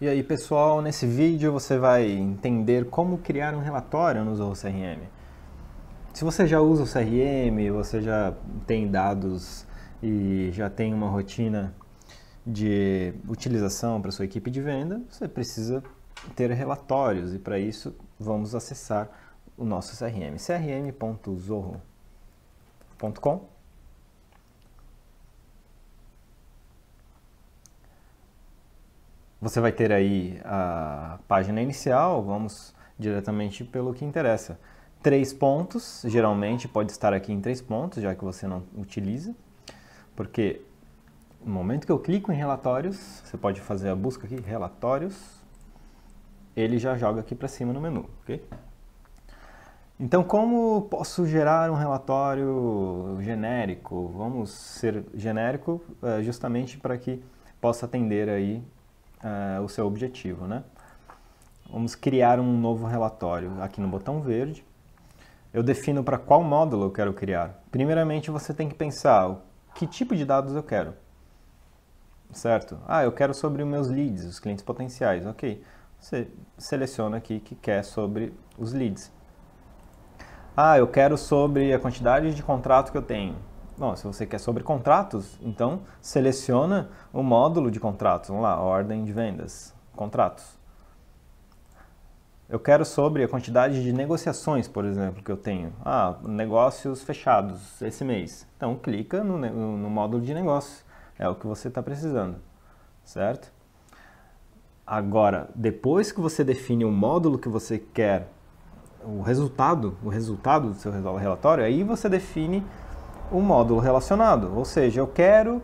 E aí pessoal, nesse vídeo você vai entender como criar um relatório no Zorro CRM. Se você já usa o CRM, você já tem dados e já tem uma rotina de utilização para sua equipe de venda, você precisa ter relatórios e para isso vamos acessar o nosso CRM, crm.zorro.com Você vai ter aí a página inicial, vamos diretamente pelo que interessa. Três pontos, geralmente pode estar aqui em três pontos, já que você não utiliza, porque no momento que eu clico em relatórios, você pode fazer a busca aqui, relatórios, ele já joga aqui para cima no menu, ok? Então, como posso gerar um relatório genérico? Vamos ser genérico eh, justamente para que possa atender aí uh, o seu objetivo, né? Vamos criar um novo relatório aqui no botão verde. Eu defino para qual módulo eu quero criar. Primeiramente, você tem que pensar que tipo de dados eu quero, certo? Ah, eu quero sobre meus leads, os clientes potenciais, ok. Você seleciona aqui que quer sobre os leads. Ah, eu quero sobre a quantidade de contrato que eu tenho Bom, se você quer sobre contratos, então seleciona o módulo de contratos. Vamos lá, ordem de vendas, contratos. Eu quero sobre a quantidade de negociações, por exemplo, que eu tenho. Ah, negócios fechados esse mês. Então, clica no, no, módulo de negócios É o que você está precisando, certo? Agora, depois que você define o módulo que você quer, o resultado, o resultado do seu relatório, aí você define o módulo relacionado. Ou seja, eu quero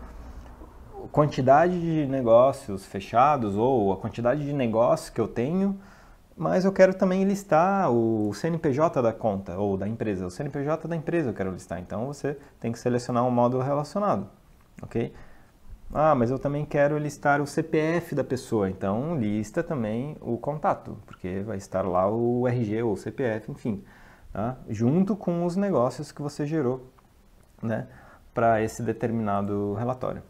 quantidade de negócios fechados ou a quantidade de negócios que eu tenho, mas eu quero também listar o CNPJ da conta ou da empresa. O CNPJ da empresa eu quero listar, então você tem que selecionar um módulo relacionado, ok? Ah, mas eu também quero listar o CPF da pessoa, então lista também o contato, porque vai estar lá o RG ou o CPF, enfim, tá? junto com os negócios que você gerou né, para esse determinado relatório.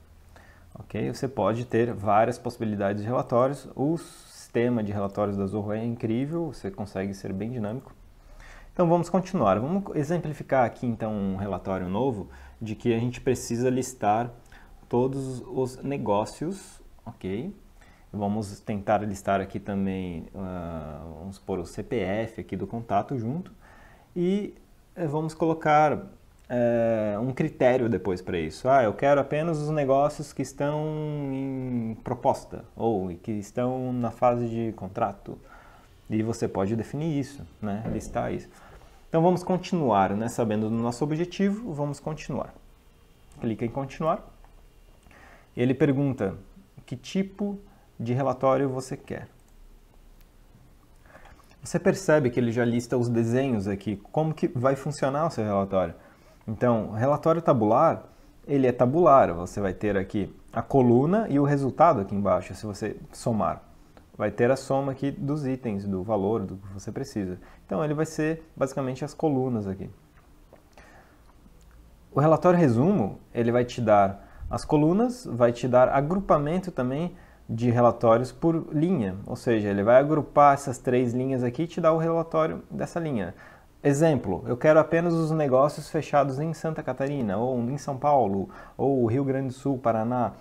Ok? Você pode ter várias possibilidades de relatórios. O sistema de relatórios da Zorro é incrível, você consegue ser bem dinâmico. Então vamos continuar. Vamos exemplificar aqui então um relatório novo de que a gente precisa listar todos os negócios, ok? Vamos tentar listar aqui também, uh, vamos pôr o CPF aqui do contato junto e eh, vamos colocar é, um critério depois para isso. Ah, eu quero apenas os negócios que estão em proposta ou que estão na fase de contrato. E você pode definir isso, né? listar isso. Então vamos continuar, né? sabendo do nosso objetivo, vamos continuar. Clica em continuar. Ele pergunta que tipo de relatório você quer. Você percebe que ele já lista os desenhos aqui, como que vai funcionar o seu relatório. Então, relatório tabular, ele é tabular. Você vai ter aqui a coluna e o resultado aqui embaixo, se você somar. Vai ter a soma aqui dos itens, do valor, do que você precisa. Então, ele vai ser basicamente as colunas aqui. O relatório resumo, ele vai te dar as colunas, vai te dar agrupamento também de relatórios por linha, ou seja, ele vai agrupar essas três linhas aqui e te dar o relatório dessa linha. Exemplo, eu quero apenas os negócios fechados em Santa Catarina, ou em São Paulo, ou Rio Grande do Sul, Paraná.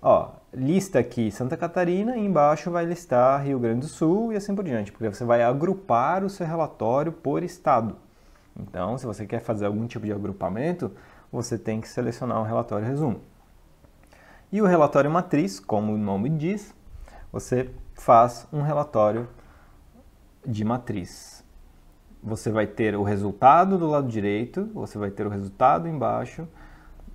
Ó, lista aqui Santa Catarina e embaixo vai listar Rio Grande do Sul e assim por diante, porque você vai agrupar o seu relatório por estado. Então, se você quer fazer algum tipo de agrupamento, você tem que selecionar o um relatório resumo. E o relatório matriz, como o nome diz, você faz um relatório de matriz você vai ter o resultado do lado direito, você vai ter o resultado embaixo,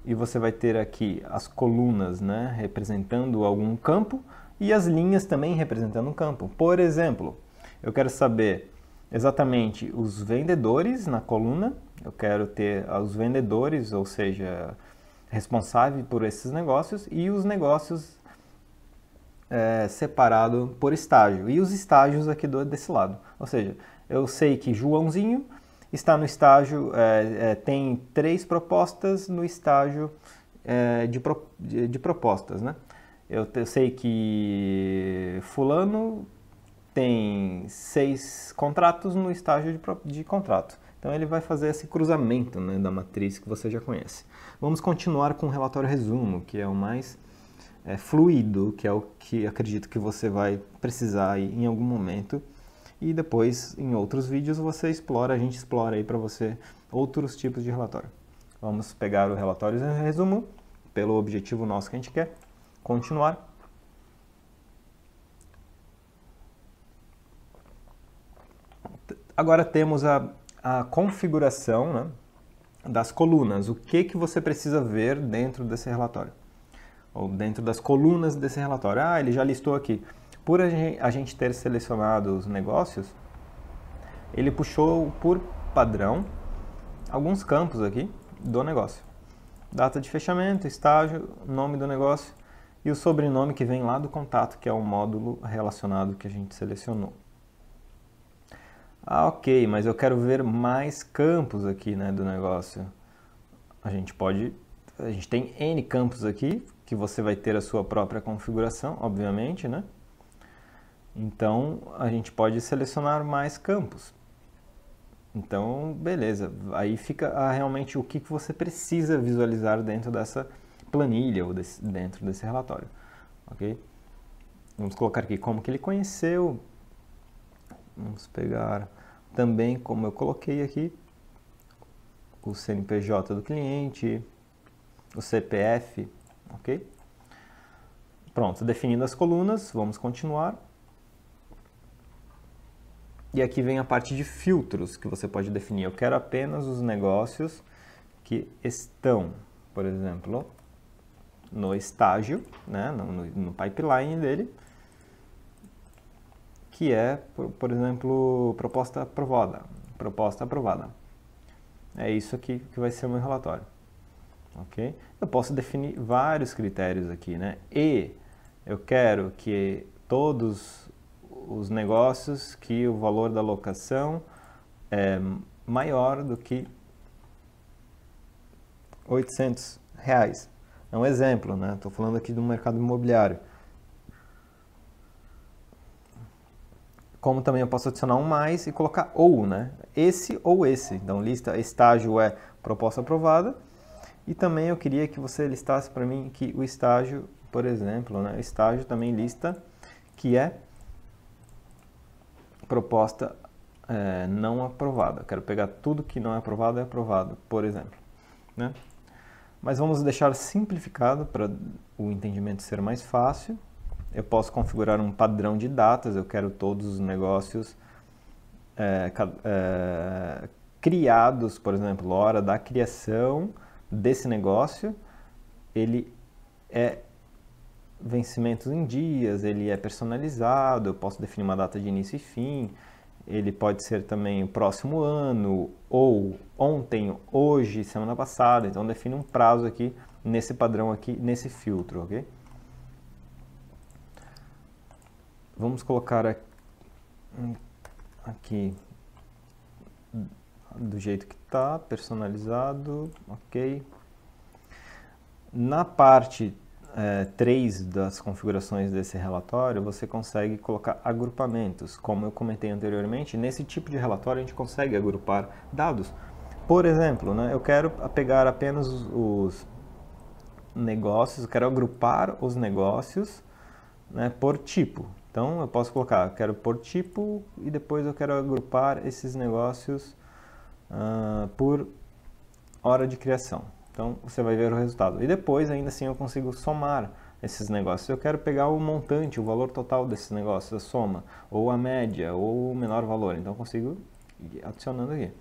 e você vai ter aqui as colunas né, representando algum campo e as linhas também representando um campo. Por exemplo, eu quero saber exatamente os vendedores na coluna, eu quero ter os vendedores, ou seja, responsável por esses negócios, e os negócios é, separado por estágio, e os estágios aqui do, desse lado. Ou seja, eu sei que Joãozinho está no estágio, é, é, tem três propostas no estágio é, de, pro, de, de, propostas, né? Eu, eu, sei que fulano tem seis contratos no estágio de, de contrato. Então ele vai fazer esse cruzamento né, da matriz que você já conhece. Vamos continuar com o relatório resumo, que é o mais é, fluido, que é o que acredito que você vai precisar em algum momento e depois em outros vídeos você explora, a gente explora aí para você outros tipos de relatório. Vamos pegar o relatório em resumo, pelo objetivo nosso que a gente quer, continuar. Agora temos a, a configuração né, das colunas, o que, que você precisa ver dentro desse relatório, ou dentro das colunas desse relatório. Ah, ele já listou aqui por a gente ter selecionado os negócios, ele puxou por padrão alguns campos aqui do negócio. Data de fechamento, estágio, nome do negócio e o sobrenome que vem lá do contato, que é o módulo relacionado que a gente selecionou. Ah, ok, mas eu quero ver mais campos aqui né, do negócio. A gente pode. A gente tem N campos aqui, que você vai ter a sua própria configuração, obviamente, né? Então a gente pode selecionar mais campos. Então, beleza, aí fica ah, realmente o que, que você precisa visualizar dentro dessa planilha ou desse, dentro desse relatório, ok? Vamos colocar aqui como que ele conheceu, vamos pegar também como eu coloquei aqui, o CNPJ do cliente, o CPF, ok? Pronto, definindo as colunas, vamos continuar. E aqui vem a parte de filtros que você pode definir. Eu quero apenas os negócios que estão, por exemplo, no estágio, né, no, no pipeline dele, que é, por, por, exemplo, proposta aprovada. Proposta aprovada. É isso aqui que vai ser o meu relatório. Ok? Eu posso definir vários critérios aqui, né? E eu quero que todos os negócios que o valor da locação é maior do que 800 reais. É um exemplo, né? Estou falando aqui do mercado imobiliário. Como também eu posso adicionar um mais e colocar ou, né? Esse ou esse. Então, lista estágio é proposta aprovada. E também eu queria que você listasse para mim que o estágio, por exemplo, né? O estágio também lista que é proposta é, não aprovada. Quero pegar tudo que não é aprovado é aprovado, por exemplo. Né? Mas vamos deixar simplificado para o entendimento ser mais fácil. Eu posso configurar um padrão de datas, eu quero todos os negócios é, é, criados, por exemplo, hora da criação desse negócio, ele é vencimentos em dias, ele é personalizado, eu posso definir uma data de início e fim, ele pode ser também o próximo ano, ou ontem, hoje, semana passada, então define um prazo aqui nesse padrão aqui, nesse filtro, ok? Vamos colocar aqui, aqui do jeito que está, personalizado, ok? Na parte é, das configurações desse relatório, você consegue colocar agrupamentos. Como eu comentei anteriormente, nesse tipo de relatório a gente consegue agrupar dados. Por exemplo, né, eu quero pegar apenas os negócios, eu quero agrupar os negócios né, por tipo. Então eu posso colocar, eu quero por tipo e depois eu quero agrupar esses negócios uh, por hora de criação. Então você vai ver o resultado. E depois ainda assim eu consigo somar esses negócios. Eu quero pegar o montante, o valor total desses negócios, a soma, ou a média, ou o menor valor. Então eu consigo ir adicionando aqui.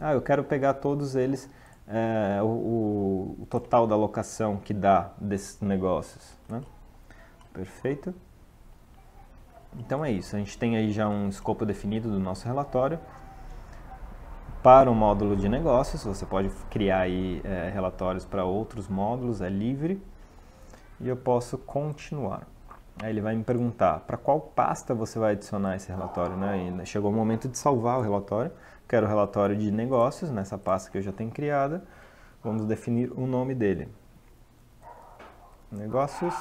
Ah, eu quero pegar todos eles, é, o, o, total da locação que dá desses negócios. Né? Perfeito. Então é isso, a gente tem aí já um escopo definido do nosso relatório para o módulo de negócios, você pode criar aí é, relatórios para outros módulos, é livre. E eu posso continuar. Aí ele vai me perguntar para qual pasta você vai adicionar esse relatório, né? E chegou o momento de salvar o relatório. Quero o relatório de negócios nessa pasta que eu já tenho criada. Vamos definir o nome dele. Negócios,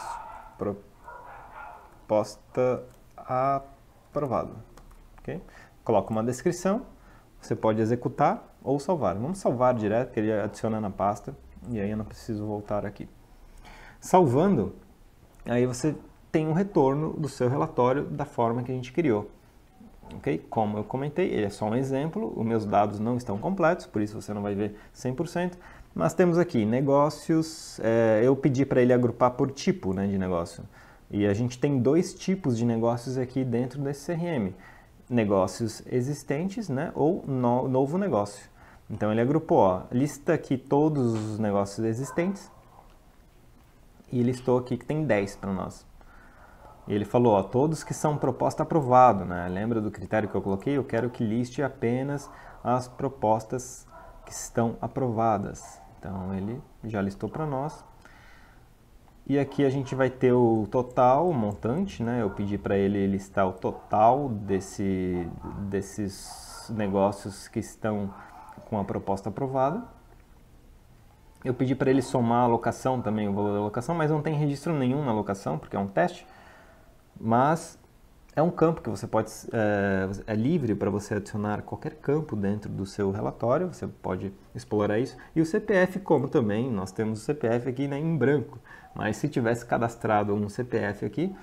proposta aprovado. Okay? Coloco uma descrição você pode executar ou salvar. Vamos salvar direto, que ele adiciona na pasta e aí eu não preciso voltar aqui. Salvando, aí você tem um retorno do seu relatório da forma que a gente criou. Okay? Como eu comentei, ele é só um exemplo, os meus dados não estão completos, por isso você não vai ver 100%, mas temos aqui negócios, é, eu pedi para ele agrupar por tipo né, de negócio, e a gente tem dois tipos de negócios aqui dentro desse CRM negócios existentes né, ou no, novo negócio. Então ele agrupou, ó, lista aqui todos os negócios existentes e listou aqui que tem 10 para nós. E ele falou, ó, todos que são proposta aprovado, né? Lembra do critério que eu coloquei? Eu quero que liste apenas as propostas que estão aprovadas. Então ele já listou para nós e aqui a gente vai ter o total, o montante, né? Eu pedi para ele listar o total desse, desses negócios que estão com a proposta aprovada. Eu pedi para ele somar a alocação também, o valor da alocação, mas não tem registro nenhum na alocação, porque é um teste. Mas é um campo que você pode é, é livre para você adicionar qualquer campo dentro do seu relatório. Você pode explorar isso e o CPF, como também nós temos o CPF aqui né, em branco. Mas se tivesse cadastrado um CPF aqui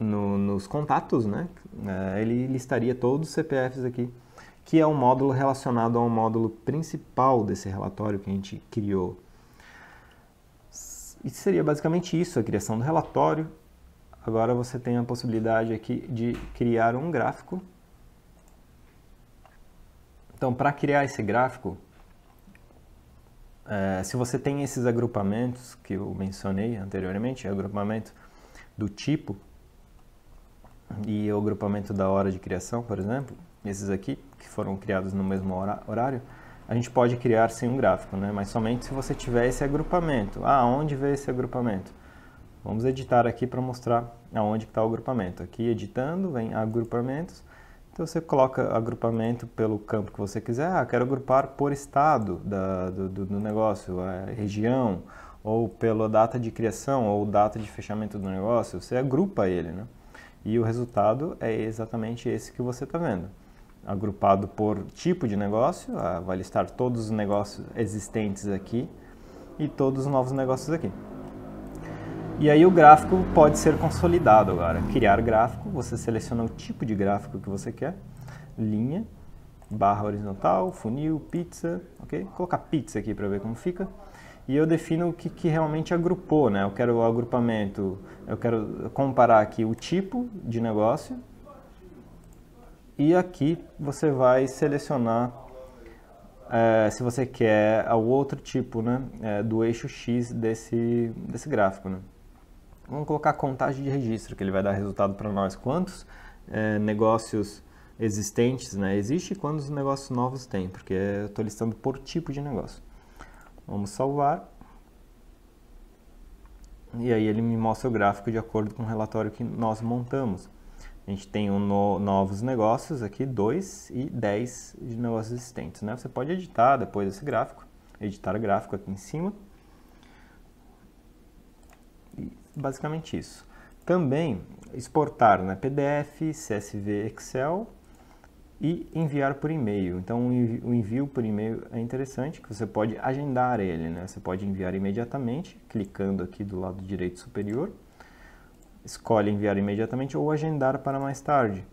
no, nos contatos, né, eh, ele listaria todos os CPFs aqui, que é um módulo relacionado ao módulo principal desse relatório que a gente criou. E seria basicamente isso, a criação do relatório, Agora você tem a possibilidade aqui de criar um gráfico. Então, para criar esse gráfico, é, se você tem esses agrupamentos que eu mencionei anteriormente, agrupamento do tipo e o agrupamento da hora de criação, por exemplo, esses aqui, que foram criados no mesmo horário, a gente pode criar sim um gráfico, né? mas somente se você tiver esse agrupamento. Ah, onde vê esse agrupamento? Vamos editar aqui para mostrar aonde está o agrupamento. Aqui editando, vem agrupamentos. Então você coloca agrupamento pelo campo que você quiser. Ah, quero agrupar por estado da, do, do, negócio, é, região, ou pela data de criação, ou data de fechamento do negócio. Você agrupa ele, né? E o resultado é exatamente esse que você está vendo. Agrupado por tipo de negócio, ah, vai listar todos os negócios existentes aqui e todos os novos negócios aqui. E aí o gráfico pode ser consolidado agora. Criar gráfico, você seleciona o tipo de gráfico que você quer, linha, barra horizontal, funil, pizza, ok? Vou colocar pizza aqui para ver como fica. E eu defino o que, que realmente agrupou, né? Eu quero o agrupamento, eu quero comparar aqui o tipo de negócio. E aqui você vai selecionar é, se você quer o outro tipo né, é, do eixo X desse, desse gráfico. Né? vamos colocar contagem de registro, que ele vai dar resultado para nós. Quantos é, negócios existentes né, existe e quantos negócios novos tem, porque eu estou listando por tipo de negócio. Vamos salvar. E aí ele me mostra o gráfico de acordo com o relatório que nós montamos. A gente tem um no, novos negócios aqui, 2 e 10 de negócios existentes. Né? Você pode editar depois esse gráfico, editar o gráfico aqui em cima basicamente isso. Também exportar né, PDF, CSV, Excel e enviar por e-mail. Então, o envio por e-mail é interessante, que você pode agendar ele, né? Você pode enviar imediatamente, clicando aqui do lado direito superior. Escolhe enviar imediatamente ou agendar para mais tarde.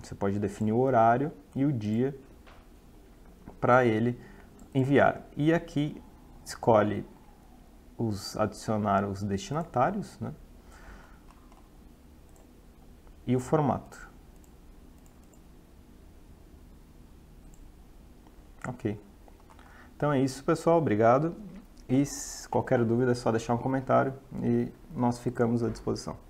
Você pode definir o horário e o dia para ele enviar. E aqui escolhe os adicionar os destinatários, né? E o formato. Ok. Então é isso, pessoal. Obrigado. E qualquer dúvida é só deixar um comentário e nós ficamos à disposição.